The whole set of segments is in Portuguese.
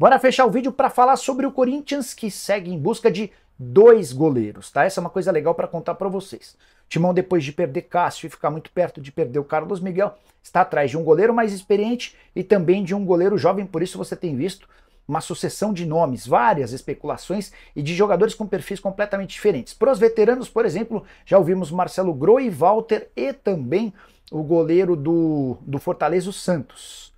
Bora fechar o vídeo para falar sobre o Corinthians que segue em busca de dois goleiros, tá? Essa é uma coisa legal para contar para vocês. Timão, depois de perder Cássio e ficar muito perto de perder o Carlos Miguel, está atrás de um goleiro mais experiente e também de um goleiro jovem, por isso você tem visto uma sucessão de nomes, várias especulações e de jogadores com perfis completamente diferentes. Para os veteranos, por exemplo, já ouvimos Marcelo Groi, Walter e também o goleiro do, do Fortaleza, Santos.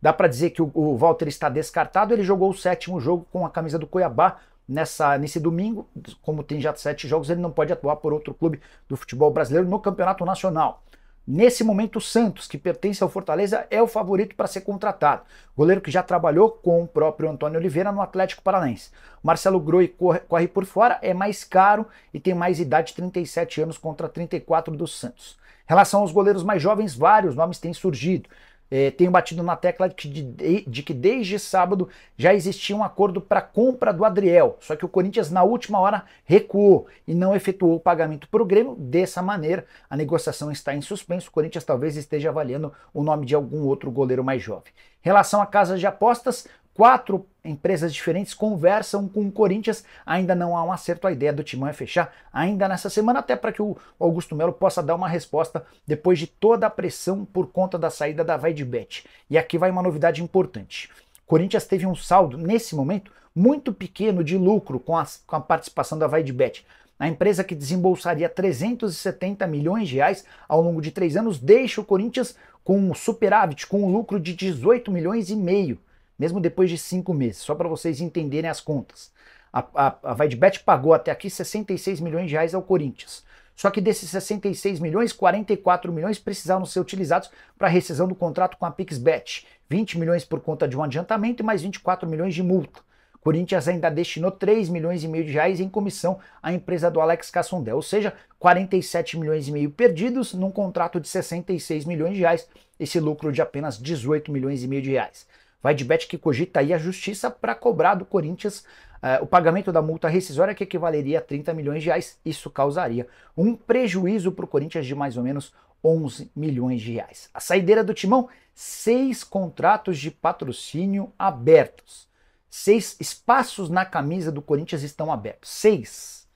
Dá para dizer que o, o Walter está descartado. Ele jogou o sétimo jogo com a camisa do Cuiabá nessa, nesse domingo. Como tem já sete jogos, ele não pode atuar por outro clube do futebol brasileiro no Campeonato Nacional. Nesse momento, o Santos, que pertence ao Fortaleza, é o favorito para ser contratado. Goleiro que já trabalhou com o próprio Antônio Oliveira no Atlético Paranaense. Marcelo Groi corre, corre por fora, é mais caro e tem mais idade, 37 anos contra 34 do Santos. Em relação aos goleiros mais jovens, vários nomes têm surgido. É, tenho batido na tecla de, de, que desde sábado já existia um acordo para compra do Adriel, só que o Corinthians na última hora recuou e não efetuou o pagamento para o Grêmio. Dessa maneira, a negociação está em suspenso. O Corinthians talvez esteja avaliando o nome de algum outro goleiro mais jovem. Relação a casas de apostas, quatro empresas diferentes conversam com o Corinthians. Ainda não há um acerto, a ideia do Timão é fechar ainda nessa semana, até para que o Augusto Melo possa dar uma resposta depois de toda a pressão por conta da saída da Vaidbet. E aqui vai uma novidade importante. Corinthians teve um saldo, nesse momento, muito pequeno de lucro com, com a participação da Vaidbet. A empresa que desembolsaria 370 milhões de reais ao longo de três anos deixa o Corinthians com um superávit, com um lucro de 18 milhões e meio mesmo depois de cinco meses, só para vocês entenderem as contas. A, a, a Vaidbet pagou até aqui 66 milhões de reais ao Corinthians. Só que desses 66 milhões, 44 milhões precisaram ser utilizados para a rescisão do contrato com a Pixbet. 20 milhões por conta de um adiantamento e mais 24 milhões de multa. Corinthians ainda destinou 3 milhões e meio de reais em comissão à empresa do Alex Cassondel, ou seja, 47 milhões e meio perdidos num contrato de 66 milhões de reais, esse lucro de apenas 18 milhões e meio de reais. Vai de bet que cogita aí a justiça para cobrar do Corinthians uh, o pagamento da multa rescisória que equivaleria a 30 milhões de reais. Isso causaria um prejuízo para o Corinthians de mais ou menos 11 milhões de reais. A saideira do Timão, seis contratos de patrocínio abertos. Seis espaços na camisa do Corinthians estão abertos. Seis.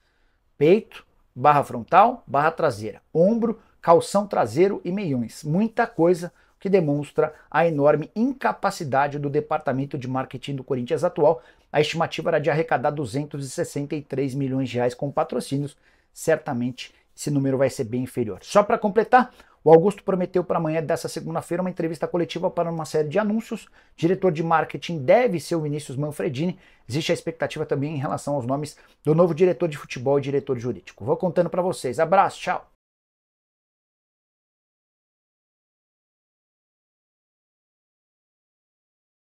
Peito, barra frontal, barra traseira, ombro, calção traseiro e meiões. Muita coisa que demonstra a enorme incapacidade do departamento de marketing do Corinthians atual. A estimativa era de arrecadar 263 milhões de reais com patrocínios. Certamente esse número vai ser bem inferior. Só para completar, o Augusto prometeu para amanhã dessa segunda-feira uma entrevista coletiva para uma série de anúncios. Diretor de marketing deve ser o Vinícius Manfredini. Existe a expectativa também em relação aos nomes do novo diretor de futebol e diretor jurídico. Vou contando para vocês. Abraço, tchau.